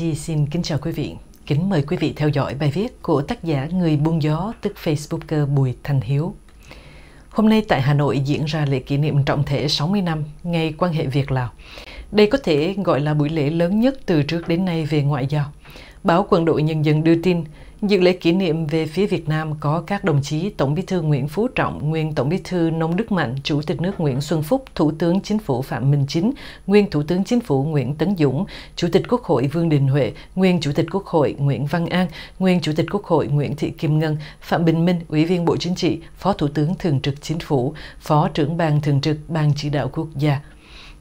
Chi xin kính chào quý vị. Kính mời quý vị theo dõi bài viết của tác giả Người buông Gió tức Facebooker Bùi Thanh Hiếu. Hôm nay tại Hà Nội diễn ra lễ kỷ niệm trọng thể 60 năm ngày quan hệ Việt-Lào. Đây có thể gọi là buổi lễ lớn nhất từ trước đến nay về ngoại giao. Báo Quân đội Nhân dân đưa tin, dự lễ kỷ niệm về phía Việt Nam có các đồng chí Tổng bí thư Nguyễn Phú Trọng, Nguyên Tổng bí thư Nông Đức Mạnh, Chủ tịch nước Nguyễn Xuân Phúc, Thủ tướng Chính phủ Phạm Minh Chính, Nguyên Thủ tướng Chính phủ Nguyễn Tấn Dũng, Chủ tịch Quốc hội Vương Đình Huệ, Nguyên Chủ tịch Quốc hội Nguyễn Văn An, Nguyên Chủ tịch Quốc hội Nguyễn Thị Kim Ngân, Phạm Bình Minh, Ủy viên Bộ Chính trị, Phó Thủ tướng Thường trực Chính phủ, Phó trưởng ban Thường trực Ban Chỉ đạo Quốc gia.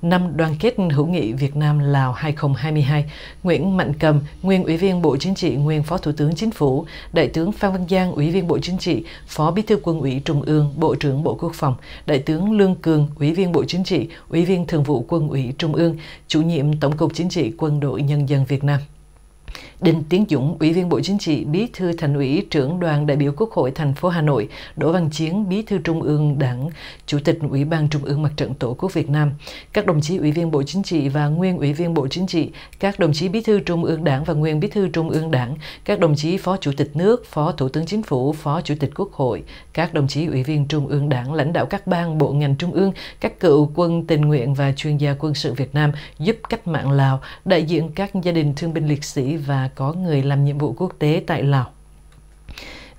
Năm đoàn kết hữu nghị Việt Nam Lào 2022, Nguyễn Mạnh Cầm, nguyên Ủy viên Bộ Chính trị, nguyên Phó Thủ tướng Chính phủ, Đại tướng Phan Văn Giang, Ủy viên Bộ Chính trị, Phó Bí thư Quân ủy Trung ương, Bộ trưởng Bộ Quốc phòng, Đại tướng Lương Cường, Ủy viên Bộ Chính trị, Ủy viên Thường vụ Quân ủy Trung ương, Chủ nhiệm Tổng cục Chính trị Quân đội Nhân dân Việt Nam. Đinh Tiến Dũng, Ủy viên Bộ Chính trị, Bí thư Thành ủy, trưởng đoàn đại biểu Quốc hội thành phố Hà Nội, Đỗ Văn Chiến, Bí thư Trung ương Đảng, Chủ tịch Ủy ban Trung ương Mặt trận Tổ quốc Việt Nam, các đồng chí Ủy viên Bộ Chính trị và nguyên Ủy viên Bộ Chính trị, các đồng chí Bí thư Trung ương Đảng và nguyên Bí thư Trung ương Đảng, các đồng chí Phó Chủ tịch nước, Phó Thủ tướng Chính phủ, Phó Chủ tịch Quốc hội, các đồng chí Ủy viên Trung ương Đảng, lãnh đạo các ban, bộ ngành Trung ương, các cựu quân tình nguyện và chuyên gia quân sự Việt Nam giúp cách mạng Lào, đại diện các gia đình thương binh liệt sĩ và có người làm nhiệm vụ quốc tế tại Lào.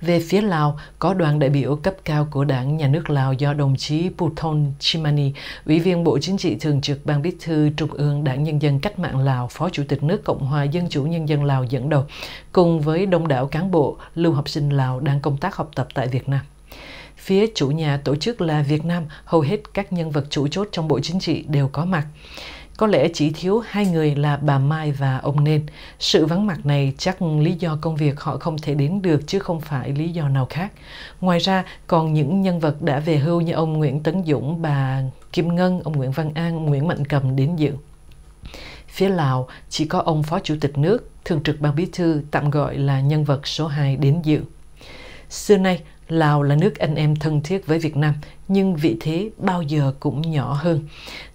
Về phía Lào, có đoàn đại biểu cấp cao của Đảng Nhà nước Lào do đồng chí Puthon Chimani, Ủy viên Bộ Chính trị Thường trực Ban Bí thư Trung ương Đảng Nhân dân Cách mạng Lào, Phó Chủ tịch nước Cộng hòa Dân chủ Nhân dân Lào dẫn đầu, cùng với đông đảo cán bộ, lưu học sinh Lào đang công tác học tập tại Việt Nam. Phía chủ nhà tổ chức là Việt Nam, hầu hết các nhân vật chủ chốt trong Bộ Chính trị đều có mặt. Có lẽ chỉ thiếu hai người là bà Mai và ông Nên. Sự vắng mặt này chắc lý do công việc họ không thể đến được chứ không phải lý do nào khác. Ngoài ra, còn những nhân vật đã về hưu như ông Nguyễn Tấn Dũng, bà Kim Ngân, ông Nguyễn Văn An, Nguyễn Mạnh Cầm đến dự. Phía Lào chỉ có ông Phó Chủ tịch nước, Thường trực Ban Bí Thư tạm gọi là nhân vật số 2 đến dự. Xưa nay, Lào là nước anh em thân thiết với Việt Nam, nhưng vị thế bao giờ cũng nhỏ hơn.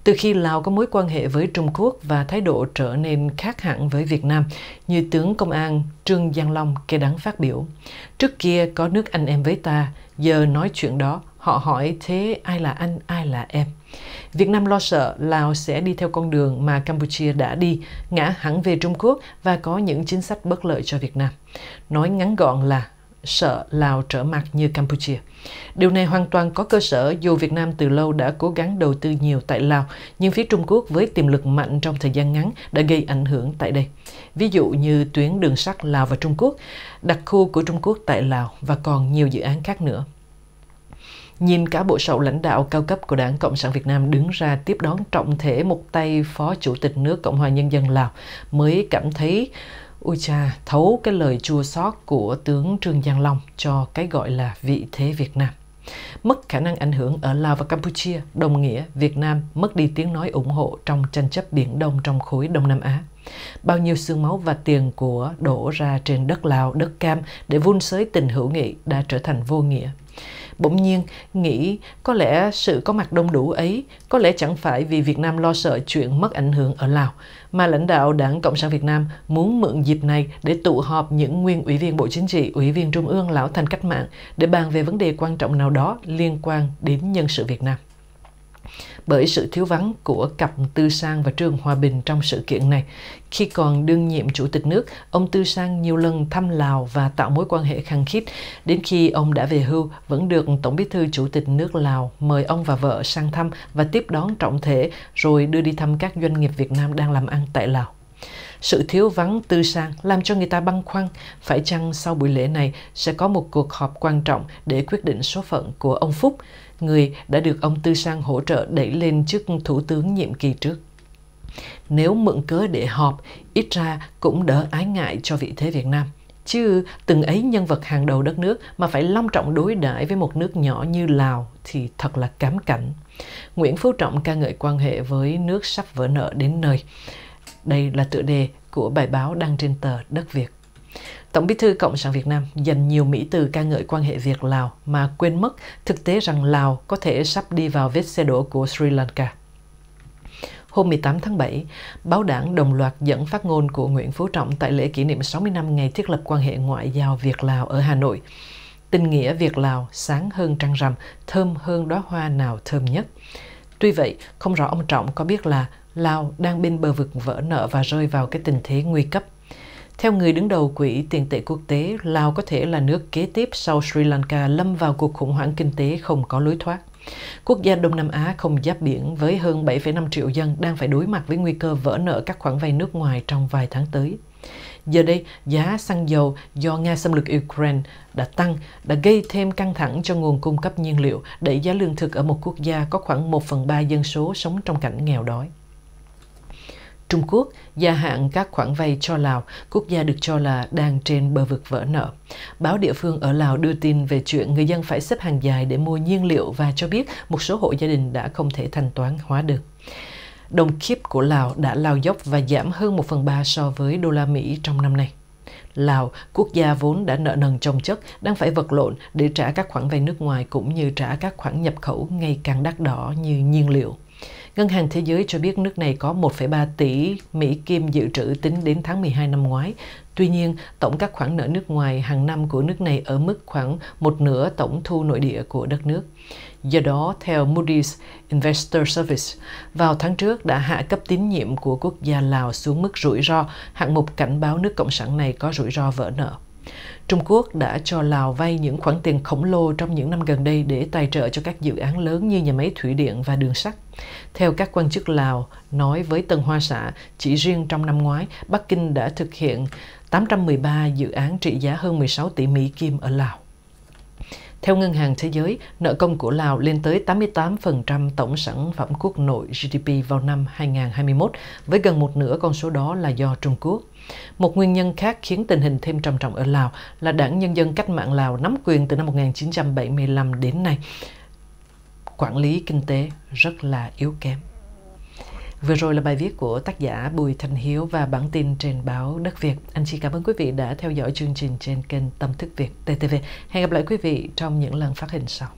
Từ khi Lào có mối quan hệ với Trung Quốc và thái độ trở nên khác hẳn với Việt Nam, như tướng công an Trương Giang Long kê đắng phát biểu. Trước kia có nước anh em với ta, giờ nói chuyện đó, họ hỏi thế ai là anh, ai là em. Việt Nam lo sợ Lào sẽ đi theo con đường mà Campuchia đã đi, ngã hẳn về Trung Quốc và có những chính sách bất lợi cho Việt Nam. Nói ngắn gọn là sợ Lào trở mặt như Campuchia. Điều này hoàn toàn có cơ sở dù Việt Nam từ lâu đã cố gắng đầu tư nhiều tại Lào, nhưng phía Trung Quốc với tiềm lực mạnh trong thời gian ngắn đã gây ảnh hưởng tại đây. Ví dụ như tuyến đường sắt Lào và Trung Quốc, đặc khu của Trung Quốc tại Lào và còn nhiều dự án khác nữa nhìn cả bộ sậu lãnh đạo cao cấp của Đảng Cộng sản Việt Nam đứng ra tiếp đón trọng thể một tay Phó Chủ tịch nước Cộng hòa Nhân dân Lào mới cảm thấy Ui cha, thấu cái lời chua xót của tướng Trương Giang Long cho cái gọi là vị thế Việt Nam. Mất khả năng ảnh hưởng ở Lào và Campuchia, đồng nghĩa Việt Nam mất đi tiếng nói ủng hộ trong tranh chấp Biển Đông trong khối Đông Nam Á. Bao nhiêu xương máu và tiền của đổ ra trên đất Lào, đất Cam để vun sới tình hữu nghị đã trở thành vô nghĩa bỗng nhiên nghĩ có lẽ sự có mặt đông đủ ấy có lẽ chẳng phải vì Việt Nam lo sợ chuyện mất ảnh hưởng ở Lào, mà lãnh đạo Đảng Cộng sản Việt Nam muốn mượn dịp này để tụ họp những nguyên ủy viên Bộ Chính trị, ủy viên Trung ương lão thành cách mạng để bàn về vấn đề quan trọng nào đó liên quan đến nhân sự Việt Nam bởi sự thiếu vắng của cặp Tư Sang và Trương Hòa Bình trong sự kiện này. Khi còn đương nhiệm chủ tịch nước, ông Tư Sang nhiều lần thăm Lào và tạo mối quan hệ khăng khít. Đến khi ông đã về hưu, vẫn được Tổng bí thư chủ tịch nước Lào mời ông và vợ sang thăm và tiếp đón trọng thể rồi đưa đi thăm các doanh nghiệp Việt Nam đang làm ăn tại Lào. Sự thiếu vắng tư sang làm cho người ta băn khoăn, phải chăng sau buổi lễ này sẽ có một cuộc họp quan trọng để quyết định số phận của ông Phúc người đã được ông Tư Sang hỗ trợ đẩy lên chức thủ tướng nhiệm kỳ trước. Nếu mượn cớ để họp, ít ra cũng đỡ ái ngại cho vị thế Việt Nam. Chứ từng ấy nhân vật hàng đầu đất nước mà phải long trọng đối đãi với một nước nhỏ như Lào thì thật là cám cảnh. Nguyễn Phú Trọng ca ngợi quan hệ với nước sắp vỡ nợ đến nơi. Đây là tựa đề của bài báo đăng trên tờ Đất Việt. Tổng bí thư Cộng sản Việt Nam dành nhiều mỹ từ ca ngợi quan hệ Việt-Lào mà quên mất thực tế rằng Lào có thể sắp đi vào vết xe đổ của Sri Lanka. Hôm 18 tháng 7, báo đảng đồng loạt dẫn phát ngôn của Nguyễn Phú Trọng tại lễ kỷ niệm 60 năm ngày thiết lập quan hệ ngoại giao Việt-Lào ở Hà Nội. Tình nghĩa Việt-Lào sáng hơn trăng rằm, thơm hơn đóa hoa nào thơm nhất. Tuy vậy, không rõ ông Trọng có biết là Lào đang bên bờ vực vỡ nợ và rơi vào cái tình thế nguy cấp theo người đứng đầu Quỹ tiền tệ quốc tế, Lào có thể là nước kế tiếp sau Sri Lanka lâm vào cuộc khủng hoảng kinh tế không có lối thoát. Quốc gia Đông Nam Á không giáp biển với hơn 7,5 triệu dân đang phải đối mặt với nguy cơ vỡ nợ các khoản vay nước ngoài trong vài tháng tới. Giờ đây, giá xăng dầu do Nga xâm lược Ukraine đã tăng, đã gây thêm căng thẳng cho nguồn cung cấp nhiên liệu, đẩy giá lương thực ở một quốc gia có khoảng 1 phần 3 dân số sống trong cảnh nghèo đói. Trung Quốc gia hạn các khoản vay cho Lào, quốc gia được cho là đang trên bờ vực vỡ nợ. Báo địa phương ở Lào đưa tin về chuyện người dân phải xếp hàng dài để mua nhiên liệu và cho biết một số hộ gia đình đã không thể thanh toán hóa được. đồng kiếp của Lào đã lao dốc và giảm hơn 1 phần 3 so với đô la Mỹ trong năm nay. Lào, quốc gia vốn đã nợ nần trồng chất, đang phải vật lộn để trả các khoản vay nước ngoài cũng như trả các khoản nhập khẩu ngày càng đắt đỏ như nhiên liệu. Ngân hàng Thế giới cho biết nước này có 1,3 tỷ Mỹ Kim dự trữ tính đến tháng 12 năm ngoái. Tuy nhiên, tổng các khoản nợ nước ngoài hàng năm của nước này ở mức khoảng một nửa tổng thu nội địa của đất nước. Do đó, theo Moody's Investor Service, vào tháng trước đã hạ cấp tín nhiệm của quốc gia Lào xuống mức rủi ro, hạng mục cảnh báo nước Cộng sản này có rủi ro vỡ nợ. Trung Quốc đã cho Lào vay những khoản tiền khổng lồ trong những năm gần đây để tài trợ cho các dự án lớn như nhà máy thủy điện và đường sắt. Theo các quan chức Lào nói với Tân Hoa Xã, chỉ riêng trong năm ngoái, Bắc Kinh đã thực hiện 813 dự án trị giá hơn 16 tỷ Mỹ Kim ở Lào. Theo Ngân hàng Thế giới, nợ công của Lào lên tới 88% tổng sản phẩm quốc nội GDP vào năm 2021, với gần một nửa con số đó là do Trung Quốc. Một nguyên nhân khác khiến tình hình thêm trầm trọng ở Lào là Đảng Nhân dân Cách mạng Lào nắm quyền từ năm 1975 đến nay. Quản lý kinh tế rất là yếu kém. Vừa rồi là bài viết của tác giả Bùi Thành Hiếu và bản tin trên báo Đất Việt. Anh chị cảm ơn quý vị đã theo dõi chương trình trên kênh Tâm Thức Việt TTV. Hẹn gặp lại quý vị trong những lần phát hình sau.